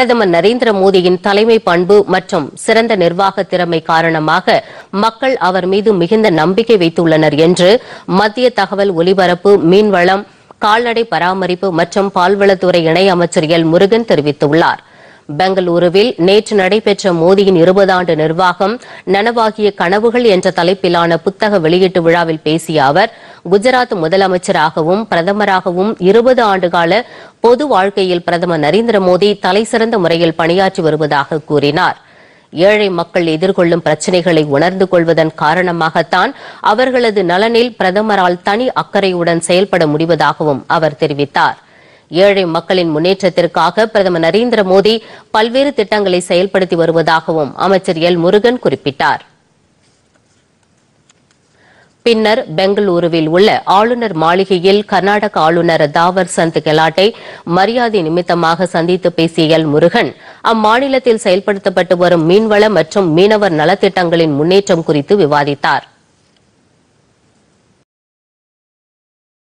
பிரதமர் நரேந்திர மோடியின் தலைமை பண்பு மற்றும் சிறந்த நிர்வாக திறமை காரணமாக மக்கள் அவர் மீது மிகுந்த நம்பிக்கை வைத்துள்ளனர் என்று மத்திய தகவல் ஒலிபரப்பு மீன்வளம் கால்நடை பராமரிப்பு மற்றும் பால்வளத்துறை இணை அமைச்சர் எல் முருகன் தெரிவித்துள்ளாா் பெங்களூருவில் நேற்று நடைபெற்ற மோடியின் இருபது ஆண்டு நிர்வாகம் நனவாகிய கனவுகள் என்ற தலைப்பிலான புத்தக வெளியீட்டு விழாவில் பேசிய அவர் குஜராத் முதலமைச்சராகவும் பிரதமராகவும் இருபது ஆண்டுகால பொது வாழ்க்கையில் பிரதமர் நரேந்திர மோடி தலைசிறந்த முறையில் பணியாற்றி வருவதாக கூறினார் ஏழை மக்கள் எதிர்கொள்ளும் பிரச்சினைகளை உணர்ந்து கொள்வதன் காரணமாகத்தான் அவர்களது நலனில் பிரதமரால் தனி அக்கறையுடன் செயல்பட முடிவதாகவும் அவர் தெரிவித்தாா் ஏழை மக்களின் முன்னேற்றத்திற்காக பிரதமர் நரேந்திர மோடி பல்வேறு திட்டங்களை செயல்படுத்தி வருவதாகவும் அமைச்சர் எல் முருகன் குறிப்பிட்டார் பின்னர் பெங்களூருவில் உள்ள ஆளுநர் மாளிகையில் கர்நாடக ஆளுநர் தாவர் சந்த் கெலாட்டை மரியாதை நிமித்தமாக சந்தித்து பேசிய எல் முருகன் அம்மாநிலத்தில் செயல்படுத்தப்பட்டு வரும் மீன்வள மற்றும் மீனவர் நலத்திட்டங்களின் முன்னேற்றம் குறித்து விவாதித்தாா்